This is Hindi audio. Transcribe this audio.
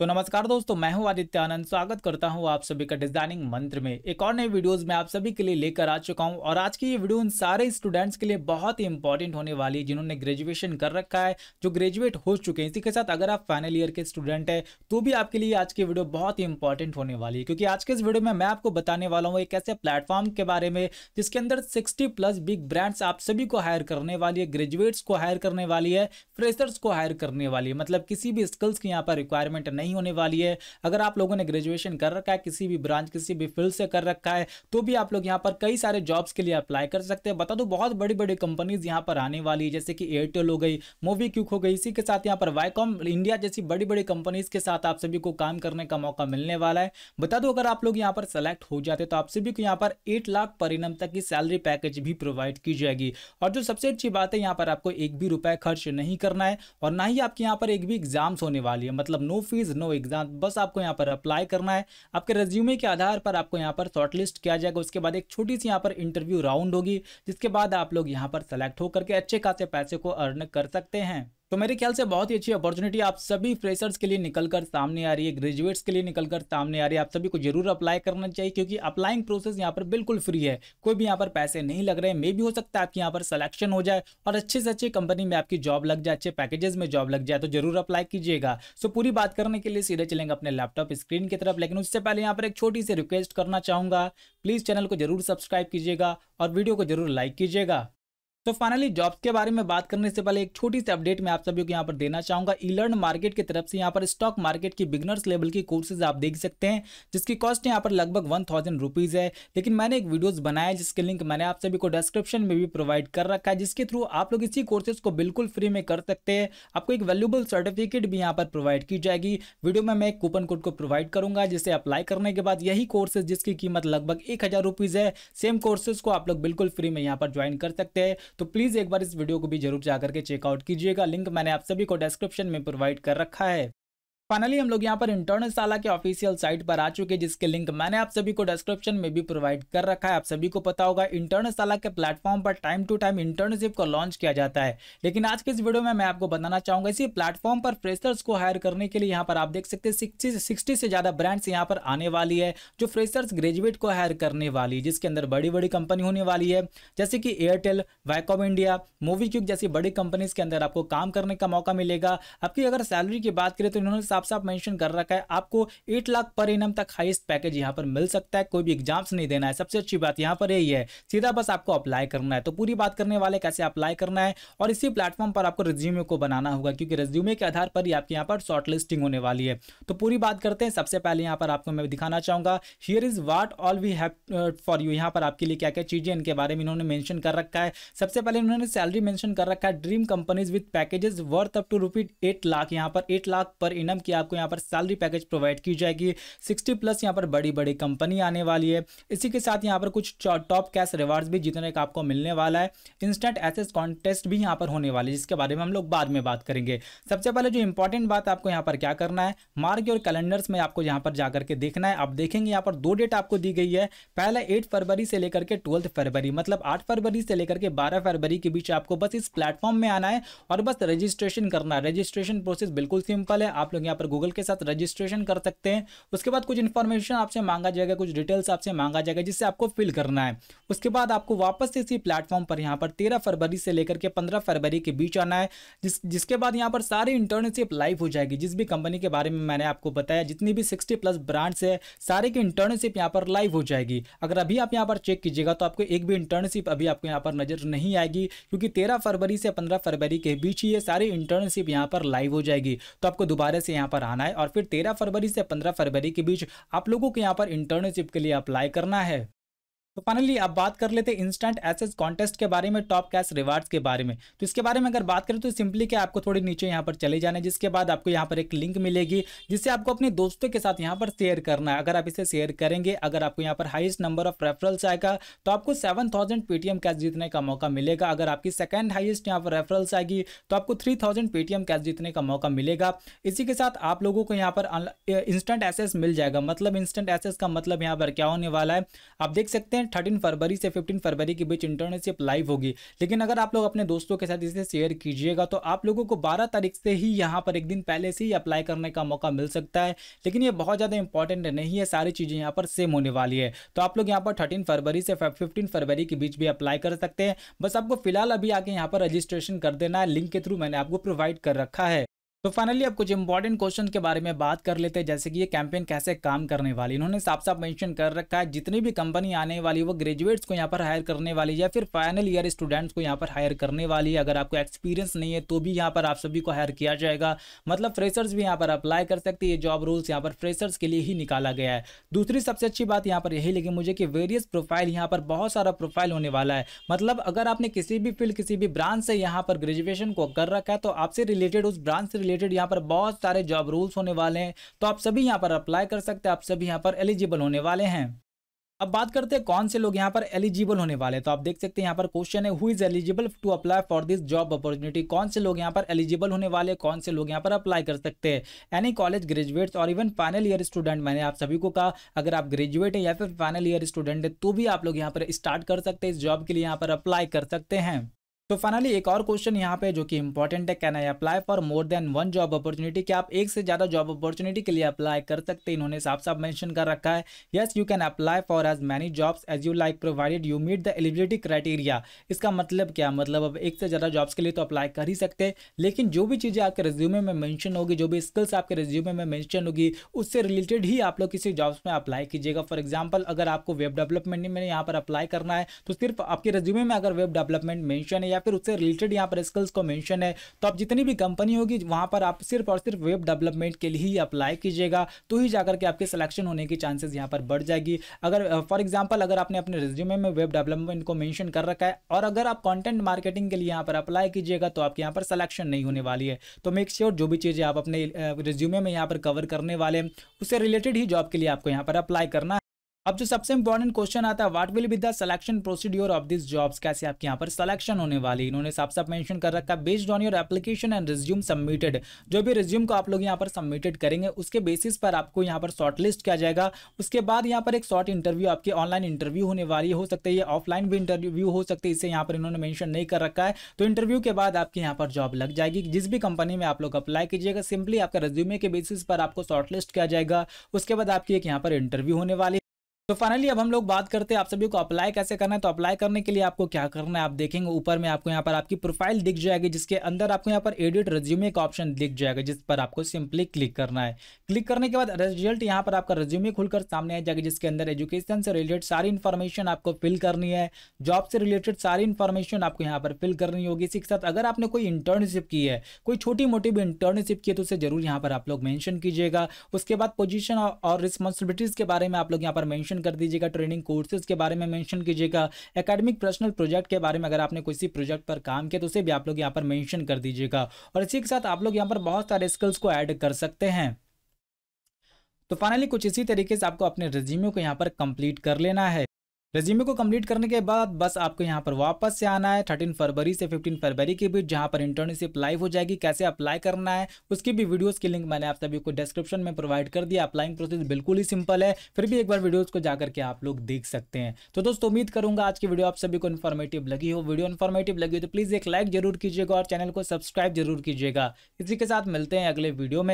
तो नमस्कार दोस्तों मैं हूं आदित्य आनंद स्वागत करता हूं आप सभी का डिजाइनिंग मंत्र में एक और नए वीडियोस में आप सभी के लिए लेकर आ चुका हूं और आज की ये वीडियो उन सारे स्टूडेंट्स के लिए बहुत ही इंपॉर्टेंट होने वाली है जिन्होंने ग्रेजुएशन कर रखा है जो ग्रेजुएट हो चुके हैं इसी के साथ अगर आप फाइनल ईयर के स्टूडेंट है तो भी आपके लिए आज की वीडियो बहुत ही इंपॉर्टेंट होने वाली है क्योंकि आज के इस वीडियो में मैं आपको बताने वाला हूँ एक ऐसे प्लेटफॉर्म के बारे में जिसके अंदर सिक्सटी प्लस बिग ब्रांड्स आप सभी को हायर करने वाली है ग्रेजुएट्स को हायर करने वाली है फ्रेशर्स को हायर करने वाली है मतलब किसी भी स्किल्स की यहाँ पर रिक्वायरमेंट नहीं नहीं होने वाली है अगर आप लोगों ने ग्रेजुएशन कर रखा है किसी भी ब्रांच किसी भी फील्ड से कर रखा है तो भी आप लोग यहाँ पर कई सारे जॉब्स के लिए अप्लाई कर सकते हैं बता दो बहुत बड़ी बड़ी कंपनीज यहाँ पर आने वाली है जैसे कि एयरटेल हो गई मोवी क्यूक हो गई इसी के साथ यहाँ पर वाईकॉम इंडिया जैसी बड़ी बड़ी कंपनीज के साथ आप सभी को काम करने का मौका मिलने वाला है बता दो अगर आप लोग यहाँ पर सेलेक्ट हो जाते तो आप सभी को यहाँ पर एट लाख परिणाम तक की सैलरी पैकेज भी प्रोवाइड की जाएगी और जो सबसे अच्छी बात है यहाँ पर आपको एक भी रुपए खर्च नहीं करना है और ना ही आपके यहाँ पर एक भी एग्जाम्स होने वाली है मतलब नो फीस नो एग्जाम बस आपको यहाँ पर अप्लाई करना है आपके रेज्यूमे के आधार पर आपको यहाँ पर शॉर्टलिस्ट किया जाएगा उसके बाद एक छोटी सी यहाँ पर इंटरव्यू राउंड होगी जिसके बाद आप लोग यहाँ पर सेलेक्ट होकर के अच्छे खासे पैसे को अर्न कर सकते हैं तो मेरे ख्याल से बहुत ही अच्छी अपॉर्चुनिटी आप सभी फ्रेशर्स के लिए निकल कर सामने आ रही है ग्रेजुएट्स के लिए निकल कर सामने आ रही है आप सभी को जरूर अप्लाई करना चाहिए क्योंकि अप्लाइंग प्रोसेस यहाँ पर बिल्कुल फ्री है कोई भी यहाँ पर पैसे नहीं लग रहे मे भी हो सकता है आपके यहाँ पर सलेक्शन हो जाए और अच्छे से अच्छी कंपनी में आपकी जॉब लग जाए अच्छे पैकेजेस में जॉब लग जाए तो जरूर अप्लाई कीजिएगा सो पूरी बात करने के लिए सीधे चलेंगे अपने लैपटॉप स्क्रीन की तरफ लेकिन उससे पहले यहाँ पर एक छोटी सी रिक्वेस्ट करना चाहूँगा प्लीज़ चैनल को जरूर सब्सक्राइब कीजिएगा और वीडियो को जरूर लाइक कीजिएगा तो फाइनली जॉब्स के बारे में बात करने से पहले एक छोटी सी अपडेट मैं आप सभी को यहाँ पर देना चाहूंगा ई लर्न मार्केट की तरफ से यहाँ पर स्टॉक मार्केट की बिगनर्स लेवल की कोर्सेज आप देख सकते हैं जिसकी कॉस्ट यहाँ पर लगभग वन थाउजेंड रुपीज़ है लेकिन मैंने एक वीडियोस बनाया जिसके लिंक मैंने आप सभी को डिस्क्रिप्शन में भी प्रोवाइड कर रखा है जिसके थ्रू आप लोग इसी कोर्सेज को बिल्कुल फ्री में कर सकते हैं आपको एक वैल्यूबल सर्टिफिकेट भी यहाँ पर प्रोवाइड की जाएगी वीडियो में मैं एक कूपन कोड को प्रोवाइड करूंगा जिसे अप्लाई करने के बाद यही कोर्सेज जिसकी कीमत लगभग एक है सेम कोर्सेज को आप लोग बिल्कुल फ्री में यहाँ पर ज्वाइन कर सकते हैं तो प्लीज़ एक बार इस वीडियो को भी जरूर जाकर के चेकआउट कीजिएगा लिंक मैंने आप सभी को डिस्क्रिप्शन में प्रोवाइड कर रखा है फाइनली हम लोग यहाँ पर इंटरनल साला के ऑफिशियल साइट पर आ चुके हैं जिसके लिंक मैंने आप सभी को डिस्क्रिप्शन में भी प्रोवाइड कर रखा है आप सभी को पता होगा इंटरनल साला के प्लेटफॉर्म पर टाइम टू टाइम इंटर्नशिप को लॉन्च किया जाता है लेकिन आज के इस वीडियो में मैं आपको बताना चाहूंगा इसी प्लेटफॉर्म पर फ्रेशर्स को हायर करने के लिए यहाँ पर आप देख सकते हैं सिक्सटी सिक्सटी से ज्यादा ब्रांड्स यहाँ पर आने वाली है जो फ्रेशर्स ग्रेजुएट को हायर करने वाली है जिसके अंदर बड़ी बड़ी कंपनी होने वाली है जैसे कि एयरटेल वाइकॉम इंडिया मूवी क्यूक जैसी बड़ी कंपनीज के अंदर आपको काम करने का मौका मिलेगा आपकी अगर सैलरी की बात करें तो इन्होंने हिसाब से आप मेंशन कर रखा है आपको एट लाख पर इनम तक हाइस्ट पैकेज यहाँ पर मिल सकता है कोई भी एग्जाम्स नहीं देना है सबसे अच्छी बात यहाँ पर यही है सीधा बस आपको अप्लाई करना है तो पूरी बात करने वाले कैसे अप्लाई करना है और इसी प्लेटफॉर्म पर आपको रिज्यूमे को बनाना होगा क्योंकि रिज्यूमे के आधार पर ही आपके यहाँ पर शॉर्ट होने वाली है तो पूरी बात करते हैं सबसे पहले यहाँ पर आपको मैं दिखाना चाहूंगा here is what all we have for you यहाँ पर आपके लिए क्या क्या चीज़ें इनके बारे में इन्होंने मैंशन कर रखा है सबसे पहले इन्होंने सैलरी मैंशन कर रखा है dream companies with packages worth up to rupees eight lakh यहाँ पर एट लाख पर इनम की आपको यहाँ पर सैलरी पैकेज प्रोवाइड की जाएगी सिक्सटी प्लस यहाँ पर बड़ी बड़ी कंपनी आने वाली है इसी के साथ यहाँ पर कुछ टॉप कैश रिवार्ड्स भी जितने का आपको मिलने वाला है इंस्टेंट एसेस कॉन्टेस्ट भी यहाँ पर होने वाले है जिसके बारे में हम लोग बाद में बात करेंगे सबसे पहले जो इंपॉर्टेंट बात आपको यहाँ पर क्या करना है मार्ग और कैलेंडर्स में आपको यहाँ पर जाकर के देखना है आप देखेंगे यहाँ पर दो डेट आपको दी गई है पहला एट फरवरी से लेकर के ट्वेल्थ फरवरी मतलब आठ फरवरी से लेकर के बारह फरवरी के बीच आपको बस इस प्लेटफॉर्म में आना है और बस रजिस्ट्रेशन करना है रजिस्ट्रेशन प्रोसेस बिल्कुल सिंपल है आप लोग यहाँ पर गूगल के साथ रजिस्ट्रेशन कर सकते हैं उसके बाद कुछ इन्फॉर्मेशन आपसे मांगा जाएगा कुछ डिटेल्स आपसे मांगा जाएगा जिससे आपको फिल करना है उसके बाद आपको वापस से इसी प्लेटफॉर्म पर यहाँ पर तेरह फरवरी से लेकर के पंद्रह फरवरी के बीच आना है जिस जिसके बाद यहाँ पर सारी इंटर्नशिप लाइव हो जाएगी जिस भी कंपनी के बारे में मैंने आपको बताया जितनी भी सिक्सटी प्लस ब्रांड्स है सारे की इंटर्नशिप यहाँ पर लाइव हो जाएगी अगर अभी आप यहाँ पर चेक कीजिएगा तो आपको एक भी इंटर्नशिप अभी आपको यहाँ पर नजर नहीं आएगी क्योंकि तेरह फरवरी से पंद्रह फरवरी के बीच ही ये सारी इंटर्नशिप यहाँ पर लाइव हो जाएगी तो आपको दोबारा से यहाँ पर आना है और फिर तेरह फरवरी से पंद्रह फरवरी के बीच आप लोगों को यहाँ पर इंटर्नशिप के लिए अप्लाई करना है तो फाइनली अब बात कर लेते हैं इंस्टेंट एसेस कॉन्टेस्ट के बारे में टॉप कैश रिवार्ड्स के बारे में तो इसके बारे में अगर बात करें तो सिंपली क्या आपको थोड़ी नीचे यहाँ पर चले जाने जिसके बाद आपको यहाँ पर एक लिंक मिलेगी जिससे आपको अपने दोस्तों के साथ यहाँ पर शेयर करना है अगर आप इसे शेयर करेंगे अगर आपको यहाँ पर हाइस्ट नंबर ऑफ रेफरल्स आएगा तो आपको सेवन थाउजेंड पेटीएम कैश जीतने का मौका मिलेगा अगर आपकी सेकेंड हाइस्ट यहाँ पर रेफरल्स आएगी तो आपको थ्री थाउजेंड पेटीएम कैश जीतने का मौका मिलेगा इसी के साथ आप लोगों को यहाँ पर इंस्टेंट एसेस मिल जाएगा मतलब इंस्टेंट एसेस का मतलब यहाँ पर क्या होने वाला है आप देख सकते हैं हैं थर्टीन फरवरी से फिफ्टीन फरवरी के बीच इंटर्नशिप लाइव होगी लेकिन अगर आप लोग अपने दोस्तों के साथ इसे शेयर कीजिएगा तो आप लोगों को बारह तारीख से ही यहाँ पर एक दिन पहले से ही अप्लाई करने का मौका मिल सकता है लेकिन ये बहुत ज़्यादा इंपॉर्टेंट नहीं है सारी चीज़ें यहाँ पर सेम होने वाली है तो आप लोग यहाँ पर थर्टीन फरवरी से फिफ्टीन फरवरी के बीच भी अप्लाई कर सकते हैं बस आपको फिलहाल अभी आके यहाँ पर रजिस्ट्रेशन कर देना है लिंक के थ्रू मैंने आपको प्रोवाइड कर रखा है तो फाइनली अब कुछ इंपॉर्टेंट क्वेश्चन के बारे में बात कर लेते हैं जैसे कि ये कैंपेन कैसे काम करने वाली इन्होंने साफ साफ मेंशन कर रखा है जितनी भी कंपनी आने वाली वो ग्रेजुएट्स को यहाँ पर हायर करने वाली या फिर फाइनल ईयर स्टूडेंट्स को यहाँ पर हायर करने वाली है अगर आपको एक्सपीरियंस नहीं है तो भी यहाँ पर आप सभी को हायर किया जाएगा मतलब फ्रेशर्स भी यहाँ पर अप्लाई कर सकते ये जॉब रूल्स यहाँ पर फ्रेशर्स के लिए ही निकाला गया है दूसरी सबसे अच्छी बात यहाँ पर यही लगी मुझे कि वेरियस प्रोफाइल यहाँ पर बहुत सारा प्रोफाइल होने वाला है मतलब अगर आपने किसी भी फील्ड किसी भी ब्रांच से यहाँ पर ग्रेजुएशन को कर रखा है तो आपसे रिलेटेड उस ब्रांच से रिलेटेड यहाँ पर बहुत सारे जॉब रूल्स होने वाले हैं तो आप सभी यहाँ पर अप्लाई कर सकते हैं आप सभी यहाँ पर एलिजिबल होने वाले हैं अब बात करते हैं कौन से लोग यहाँ पर एलिजिबल होने वाले हैं तो आप देख सकते हैं यहाँ पर क्वेश्चन है who is eligible to apply for this job opportunity कौन से लोग यहाँ पर एलिजिबल होने वाले कौन से लोग यहाँ पर अप्लाई कर सकते हैं एनी कॉलेज ग्रेजुएट्स और इवन फाइनल ईयर स्टूडेंट मैंने आप सभी को कहा अगर आप ग्रेजुएट है या फिर फाइनल ईयर स्टूडेंट है तो भी आप लोग यहाँ पर स्टार्ट कर सकते हैं इस जॉब के लिए यहाँ पर अप्लाई कर सकते हैं तो फाइनली एक और क्वेश्चन यहाँ पे जो कि इंपॉर्टेंट है can I apply for more than one job opportunity क्या आप एक से ज़्यादा जॉब अपॉर्चुनिटी के लिए अप्लाई कर सकते हैं इन्होंने साफ साफ मेंशन कर रखा है yes you can apply for as many jobs as you like provided you meet the eligibility criteria इसका मतलब क्या मतलब अब एक से ज़्यादा जॉब्स के लिए तो अप्लाई कर ही सकते लेकिन जो भी चीज़ें आपके रेज्यूमे में मैंशन होगी जो भी स्किल्स आपके रेज्यूमे में मैंशन होगी उससे रिलेटेड ही आप लोग किसी जॉब्स में अप्लाई कीजिएगा फॉर एग्जाम्पल अगर आपको वेब डेवलपमेंट में यहाँ पर अप्लाई करना है तो सिर्फ आपके रेज्यूमे में अगर वेब डेवलपमेंट मैंशन है या फिर उससे रिलेटेड यहाँ पर स्किल्स को मैंशन है तो आप जितनी भी कंपनी होगी वहाँ पर आप सिर्फ और सिर्फ वेब डेवलपमेंट के लिए ही अप्लाई कीजिएगा तो ही जाकर के आपके सिलेक्शन होने की चांसेस यहाँ पर बढ़ जाएगी अगर फॉर एग्जाम्पल अगर आपने अपने रेज्यूमे में वेब डेवलपमेंट को मैंशन कर रखा है और अगर आप कॉन्टेंट मार्केटिंग के लिए यहाँ पर अप्लाई कीजिएगा तो आपके यहाँ पर सिलेक्शन नहीं होने वाली है तो मेक श्योर जो भी चीज़ें आप अपने रिज्यूमे में यहाँ पर कवर करने वाले हैं उससे रिलेटेड ही जॉब के लिए आपको यहाँ पर अप्लाई करना अब जो सबसे इंपॉर्टेंट क्वेश्चन आता है what will be the selection procedure of this jobs कैसे आपके यहाँ पर सिलेक्शन होने वाली इन्होंने साफ साफ मेंशन कर रखा है based on your application and resume submitted जो भी रिज्यूम को आप लोग यहाँ पर सबमिटेड करेंगे उसके बेसिस पर आपको यहाँ पर शॉर्ट लिस्ट किया जाएगा उसके बाद यहाँ पर एक शॉर्ट इंटरव्यू आपकी ऑनलाइन इंटरव्यू होने वाली हो सकती है ऑफलाइन भी इंटरव्यू हो सकते है इसे यहाँ पर इन्होंने मैंशन नहीं कर रखा है तो इंटरव्यू के बाद आपके यहाँ पर जॉब लग जाएगी जिस भी कंपनी में आप लोग अप्लाई कीजिएगा सिंपली आपका रिज्यूमे के बेसिस पर आपको शॉर्ट लिस्ट किया जाएगा उसके बाद आपकी एक यहाँ पर इंटरव्यू होने वाली तो फाइनली अब हम लोग बात करते हैं आप सभी को अप्लाई कैसे करना है तो अप्लाई करने के लिए आपको क्या करना है आप देखेंगे ऊपर में आपको यहाँ पर आपकी प्रोफाइल दिख जाएगी जिसके अंदर आपको यहाँ पर एडिट रेज्यूमे का ऑप्शन दिख जाएगा जिस पर आपको सिंपली क्लिक करना है क्लिक करने के बाद रिजल्ट यहाँ पर आपका रेज्यूमे खुलकर सामने आ जाएगा जिसके अंदर एजुकेशन से रिलेटेड सारी इन्फॉर्मेशन आपको फिल करनी है जॉब से रिलेटेड सारी इन्फॉर्मेशन आपको यहाँ पर फिल करनी होगी इसी साथ अगर आपने कोई इंटर्नशिप की है कोई छोटी मोटी भी इंटर्नशिप की है तो उसे जरूर यहाँ पर आप लोग मैंशन कीजिएगा उसके बाद पोजिशन और रिस्पॉन्सिबिलिटीज़ के बारे में आप लोग यहाँ पर मैंशन मेंशन कर दीजिएगा ट्रेनिंग कोर्सेज के बारे में मेंशन कीजिएगा एकेडमिक पर्सनल प्रोजेक्ट के बारे में अगर आपने किसी प्रोजेक्ट पर काम किया तो उसे भी आप लोग यहाँ पर मैंशन कर दीजिएगा और इसी के साथ आप लोग यहाँ पर बहुत सारे स्किल्स को ऐड कर सकते हैं तो फाइनली कुछ इसी तरीके से आपको अपने रिज्यूमे को यहाँ पर कंप्लीट कर लेना है रेज्यूमे को कंप्लीट करने के बाद बस आपको यहाँ पर वापस से आना है थर्टीन फरवरी से फिफ्टीन फरवरी के बीच जहाँ पर इंटर्नशिप लाइव हो जाएगी कैसे अप्लाई करना है उसकी भी वीडियोस की लिंक मैंने आप सभी को डिस्क्रिप्शन में प्रोवाइड कर दिया अप्लाइंग प्रोसेस बिल्कुल ही सिंपल है फिर भी एक बार वीडियोज़ को जाकर के आप लोग देख सकते हैं तो दोस्तों उम्मीद करूँगा आज की वीडियो आप सभी को इन्फॉर्मेटिव लगी हो वीडियो इन्फॉर्मेटिव लगी हो तो प्लीज़ एक लाइक जरूर कीजिएगा और चैनल को सब्सक्राइब जरूर कीजिएगा इसी के साथ मिलते हैं अगले वीडियो में